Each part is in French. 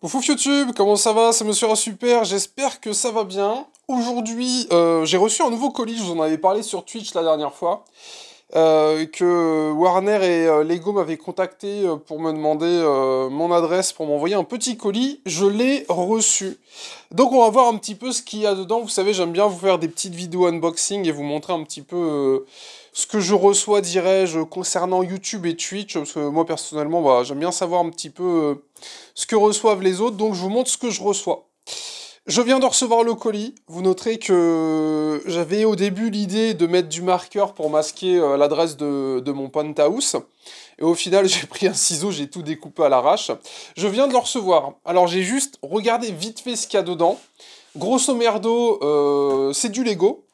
Bonjour YouTube, comment ça va Ça me sera Super, j'espère que ça va bien. Aujourd'hui, euh, j'ai reçu un nouveau colis, je vous en avais parlé sur Twitch la dernière fois. Euh, que Warner et euh, Lego m'avaient contacté euh, pour me demander mon adresse pour m'envoyer un petit colis. Je l'ai reçu. Donc on va voir un petit peu ce qu'il y a dedans. Vous savez, j'aime bien vous faire des petites vidéos unboxing et vous montrer un petit peu ce que je reçois, dirais-je, concernant YouTube et Twitch. Parce que moi, personnellement, bah, j'aime bien savoir un petit peu ce que reçoivent les autres. Donc je vous montre ce que je reçois. Je viens de recevoir le colis. Vous noterez que j'avais au début l'idée de mettre du marqueur pour masquer euh, l'adresse de, mon penthouse. Et au final, j'ai pris un ciseau, j'ai tout découpé à l'arrache. Je viens de le recevoir. Alors j'ai juste regardé vite fait ce qu'il y a dedans. Grosso merdo, euh, c'est du Lego.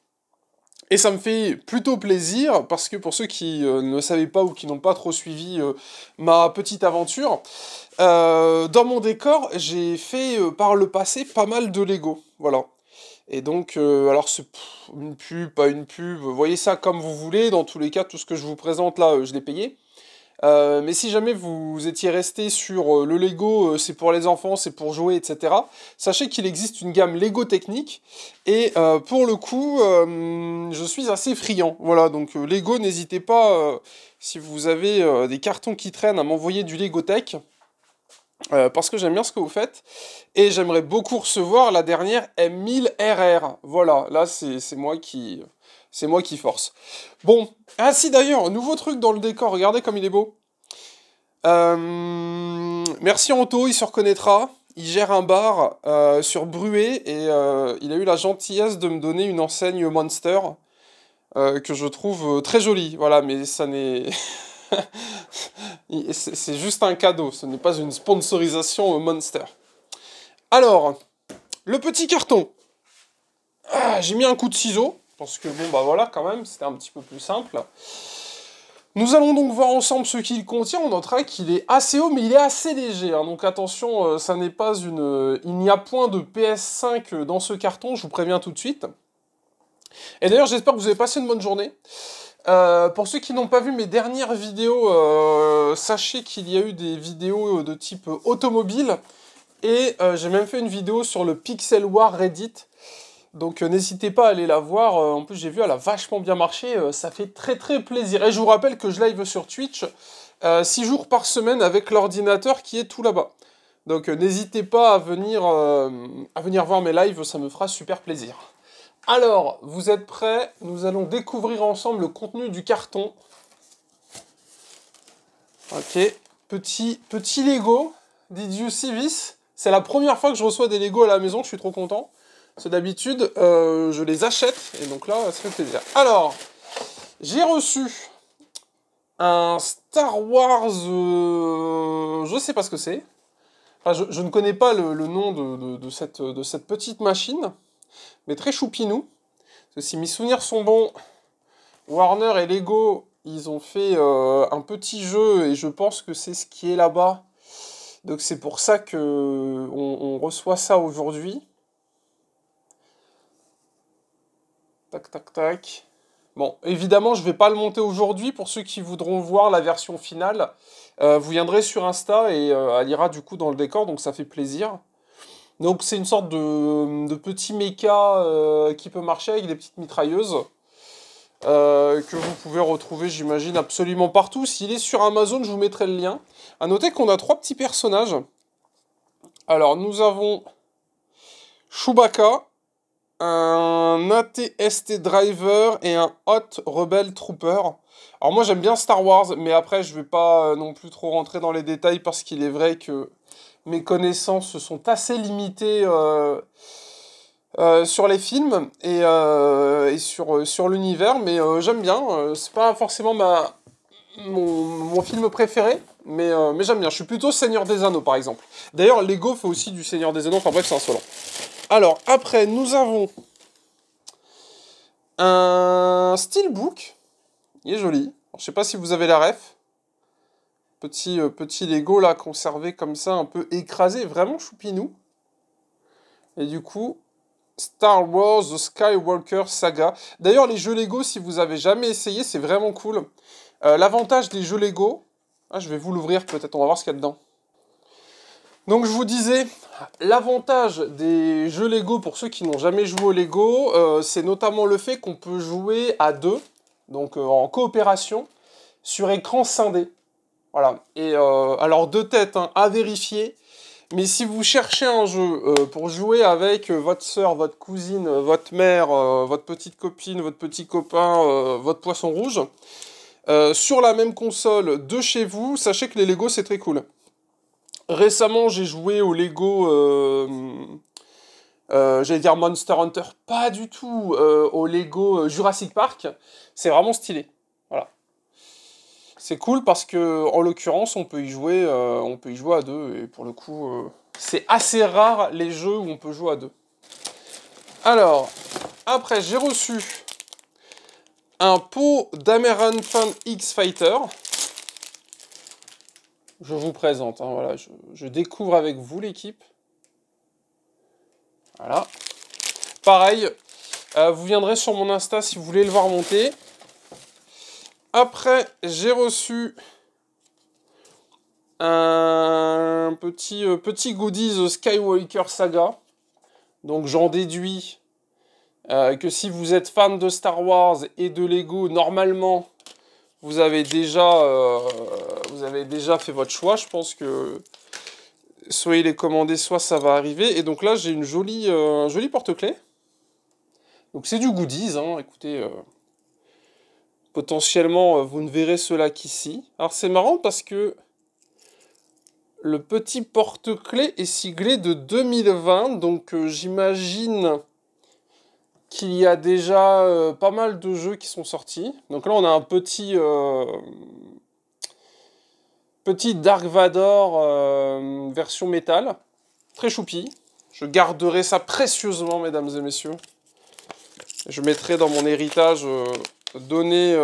Et ça me fait plutôt plaisir parce que pour ceux qui euh, ne savaient pas ou qui n'ont pas trop suivi euh, ma petite aventure, euh, dans mon décor, j'ai fait par le passé pas mal de Lego. Voilà. Et donc, alors c'est une pub, pas une pub, voyez ça comme vous voulez. Dans tous les cas, tout ce que je vous présente là, je l'ai payé. Euh, mais si jamais vous étiez resté sur euh, le Lego, euh, c'est pour les enfants, c'est pour jouer, etc., sachez qu'il existe une gamme Lego technique. Et pour le coup, je suis assez friand. Voilà, donc Lego, n'hésitez pas, si vous avez des cartons qui traînent, à m'envoyer du Lego Tech. parce que j'aime bien ce que vous faites et j'aimerais beaucoup recevoir la dernière M1000RR. Voilà, là c'est moi qui, c'est moi qui force. Bon. Ah si d'ailleurs, nouveau truc dans le décor. Regardez comme il est beau. Euh, merci Anto, il se reconnaîtra. Il gère un bar euh, sur Bruet et euh, il a eu la gentillesse de me donner une enseigne Monster que je trouve très jolie. Voilà, mais ça n'est... C'est juste un cadeau, ce n'est pas une sponsorisation Monster. Alors, le petit carton. Ah, j'ai mis un coup de ciseau pense que bon, bah voilà, quand même, c'était un petit peu plus simple. Nous allons donc voir ensemble ce qu'il contient. On notera qu'il est assez haut, mais il est assez léger. Hein. Donc attention, euh, ça n'est pas une. Euh, il n'y a point de PS5 euh, dans ce carton. Je vous préviens tout de suite. Et d'ailleurs, j'espère que vous avez passé une bonne journée. pour ceux qui n'ont pas vu mes dernières vidéos, sachez qu'il y a eu des vidéos de type automobile. Et j'ai même fait une vidéo sur le Pixel War Reddit. Donc euh, n'hésitez pas à aller la voir. Euh, en plus, j'ai vu, elle a vachement bien marché. Euh, ça fait très très plaisir. Et je vous rappelle que je live sur Twitch 6 jours par semaine avec l'ordinateur qui est tout là-bas. Donc n'hésitez pas à venir, à venir voir mes lives, ça me fera super plaisir. Alors, vous êtes prêts Nous allons découvrir ensemble le contenu du carton. Ok, petit, petit Lego See Civis. C'est la première fois que je reçois des Lego à la maison, je suis trop content que d'habitude, euh, je les achète. Et donc là, ça fait plaisir. Alors, j'ai reçu un Star Wars. je euh, je sais pas ce que c'est. je, ne connais pas le, nom de, cette, petite machine, mais très choupinou. Parce que si mes souvenirs sont bons, Warner et Lego, ils ont fait euh, un petit jeu et je pense que c'est ce qui est là-bas. Donc c'est pour ça qu'on on reçoit ça aujourd'hui. Tac, tac, tac. Bon, évidemment, je ne vais pas le monter aujourd'hui. Pour ceux qui voudront voir la version finale, euh, vous viendrez sur Insta et euh, elle ira du coup dans le décor, donc ça fait plaisir. Donc c'est une sorte de, petit méca euh, qui peut marcher avec des petites mitrailleuses. que vous pouvez retrouver, j'imagine, absolument partout. S'il est sur Amazon, je vous mettrai le lien. A noter qu'on a trois petits personnages. Alors, nous avons Chewbacca, un ATST Driver et un Hot Rebel Trooper. Alors moi j'aime bien Star Wars, mais après je vais pas euh, non plus trop rentrer dans les détails parce qu'il est vrai que mes connaissances sont assez limitées euh, euh, sur les films et, sur, sur l'univers, mais j'aime bien. C'est pas forcément ma, mon, film préféré, mais, mais j'aime bien. Je suis plutôt Seigneur des Anneaux par exemple. D'ailleurs, Lego fait aussi du Seigneur des Anneaux, enfin bref, c'est insolent. Alors, après, nous avons un steelbook. Il est joli. je ne sais pas si vous avez la ref. Petit, euh, petit Lego là, conservé comme ça, un peu écrasé, vraiment choupinou. Et du coup, Star Wars The Skywalker Saga. D'ailleurs, les jeux Lego, si vous avez jamais essayé, c'est vraiment cool. Euh, l'avantage des jeux Lego, ah, je vais vous l'ouvrir peut-être, on va voir ce qu'il y a dedans. Donc je vous disais, l'avantage des jeux Lego pour ceux qui n'ont jamais joué au Lego, euh, c'est notamment le fait qu'on peut jouer à deux, donc euh, en coopération, sur écran scindé. Voilà. Et euh, alors deux têtes hein, à vérifier. Mais si vous cherchez un jeu pour jouer avec votre soeur, votre cousine, votre mère, votre petite copine, votre petit copain, votre poisson rouge, sur la même console de chez vous, sachez que les Lego c'est très cool. Récemment, j'ai joué au Lego. Euh, euh, j'allais dire Monster Hunter, pas du tout. Euh, au Lego Jurassic Park, c'est vraiment stylé. Voilà. C'est cool parce que, en l'occurrence, on peut y jouer, on peut y jouer à deux. Et pour le coup, c'est assez rare les jeux où on peut jouer à deux. Alors, après, j'ai reçu un pot Fan X Fighter je vous présente. Hein, voilà, je, découvre avec vous l'équipe. Voilà. Pareil, euh, vous viendrez sur mon Insta si vous voulez le voir monter. Après, j'ai reçu un petit, euh, petit goodies Skywalker Saga. Donc j'en déduis euh, que si vous êtes fan de Star Wars et de Lego, normalement, vous avez déjà, euh, vous avez déjà fait votre choix. Je pense que soit il est commandé, soit ça va arriver. Et donc là, j'ai une jolie, euh, un joli porte-clés. Donc c'est du goodies, hein. écoutez. Euh, potentiellement, vous ne verrez cela qu'ici. Alors c'est marrant parce que le petit porte-clés est siglé de 2020, donc j'imagine qu'il y a déjà euh, pas mal de jeux qui sont sortis. Donc là, on a un petit. Euh, petit Dark Vador euh, version métal. Très choupi. Je garderai ça précieusement, mesdames et messieurs. Je mettrai dans mon héritage donner,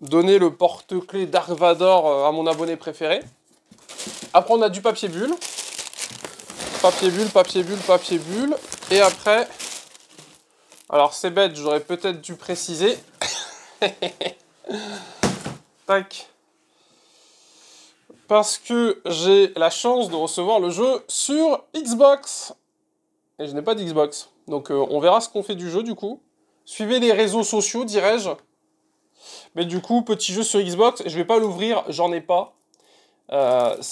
donner le porte clé Dark Vador à mon abonné préféré. Après, on a du papier bulle. Papier bulle, papier bulle, papier bulle. Et après, alors c'est bête, j'aurais peut-être dû préciser. Tac. Parce que j'ai la chance de recevoir le jeu sur Xbox. Et je n'ai pas d'Xbox. Donc euh, on verra ce qu'on fait du jeu du coup. Suivez les réseaux sociaux, dirais-je. Mais du coup, petit jeu sur Xbox, je ne vais pas l'ouvrir, j'en ai pas. c'est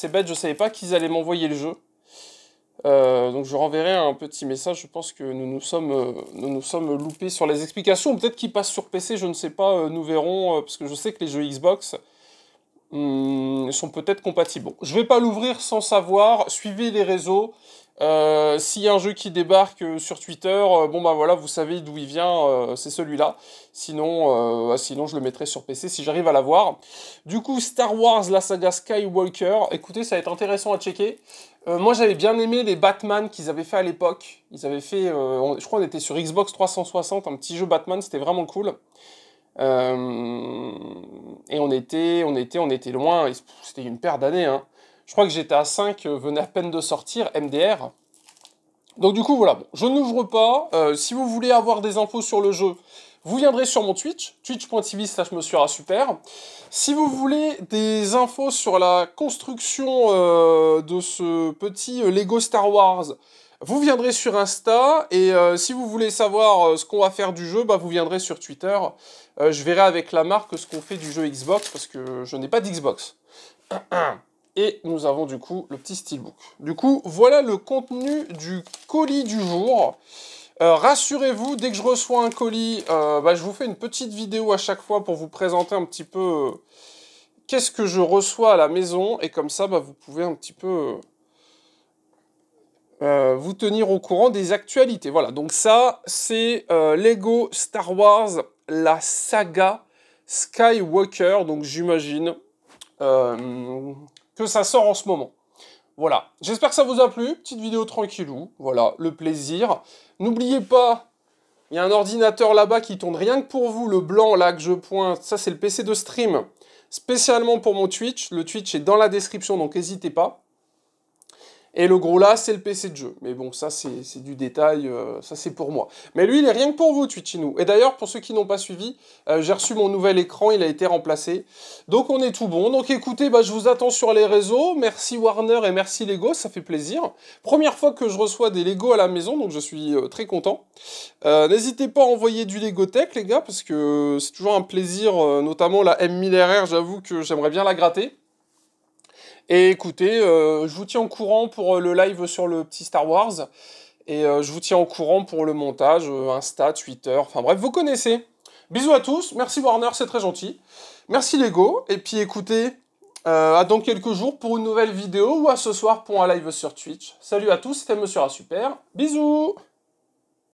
euh, bête, je ne savais pas qu'ils allaient m'envoyer le jeu. Euh, donc je renverrai un petit message. Je pense que nous nous sommes, euh, nous, sommes loupés sur les explications. Peut-être qu'il passe sur PC, je ne sais pas. Euh, nous verrons, parce que je sais que les jeux Xbox hmm, sont peut-être compatibles. je ne vais pas l'ouvrir sans savoir. Suivez les réseaux. Euh, s'il y a un jeu qui débarque euh, sur Twitter, euh, bon bah voilà, vous savez d'où il vient, c'est celui-là. Sinon, bah, sinon je le mettrai sur PC si j'arrive à l'avoir. Du coup, Star Wars, la saga Skywalker. Écoutez, ça va être intéressant à checker. moi, j'avais bien aimé les Batman qu'ils avaient fait à l'époque. Ils avaient fait, je crois, on était sur Xbox 360, un petit jeu Batman, c'était vraiment cool. et on était, on était, on était loin. C'était une paire d'années. Hein. Je crois que j'étais à 5 euh, venait à peine de sortir, MDR. Donc du coup, voilà, je n'ouvre pas. Euh, si vous voulez avoir des infos sur le jeu, vous viendrez sur mon Twitch, twitch.tv slash super. Si vous voulez des infos sur la construction euh, de ce petit Lego Star Wars, vous viendrez sur Insta. Et si vous voulez savoir ce qu'on va faire du jeu, bah, vous viendrez sur Twitter. je verrai avec la marque ce qu'on fait du jeu Xbox, parce que je n'ai pas d'Xbox. et nous avons du coup le petit steelbook. Du coup, voilà le contenu du colis du jour. Euh, rassurez-vous, dès que je reçois un colis, euh, bah, je vous fais une petite vidéo à chaque fois pour vous présenter un petit peu euh, qu'est-ce que je reçois à la maison. Et comme ça, bah, vous pouvez un petit peu vous tenir au courant des actualités. Voilà, donc ça, c'est Lego Star Wars, la saga Skywalker. Donc j'imagine ça sort en ce moment. Voilà, j'espère que ça vous a plu, petite vidéo ou voilà, le plaisir. N'oubliez pas, il y a un ordinateur là-bas qui tourne rien que pour vous, le blanc là que je pointe, ça c'est le PC de stream, spécialement pour mon Twitch, le Twitch est dans la description donc n'hésitez pas. Et le gros là, c'est le PC de jeu. Mais bon, ça c'est du détail, euh, ça c'est pour moi. Mais lui, il est rien que pour vous, Twitchinou. Et d'ailleurs, pour ceux qui n'ont pas suivi, euh, j'ai reçu mon nouvel écran, il a été remplacé. Donc on est tout bon. Donc écoutez, bah, je vous attends sur les réseaux. Merci Warner et merci Lego, ça fait plaisir. Première fois que je reçois des Lego à la maison, donc je suis euh, très content. N'hésitez pas à envoyer du Lego Tech, les gars, parce que c'est toujours un plaisir, notamment la M1000RR, j'avoue que j'aimerais bien la gratter. Et écoutez, euh, je vous tiens au courant pour euh, le live sur le petit Star Wars. Et euh, je vous tiens au courant pour le montage, Insta, Twitter, enfin bref, vous connaissez. Bisous à tous, merci Warner, c'est très gentil. Merci Lego, et puis écoutez, à dans quelques jours pour une nouvelle vidéo ou à ce soir pour un live sur Twitch. Salut à tous, c'était Monsieur A Super. Bisous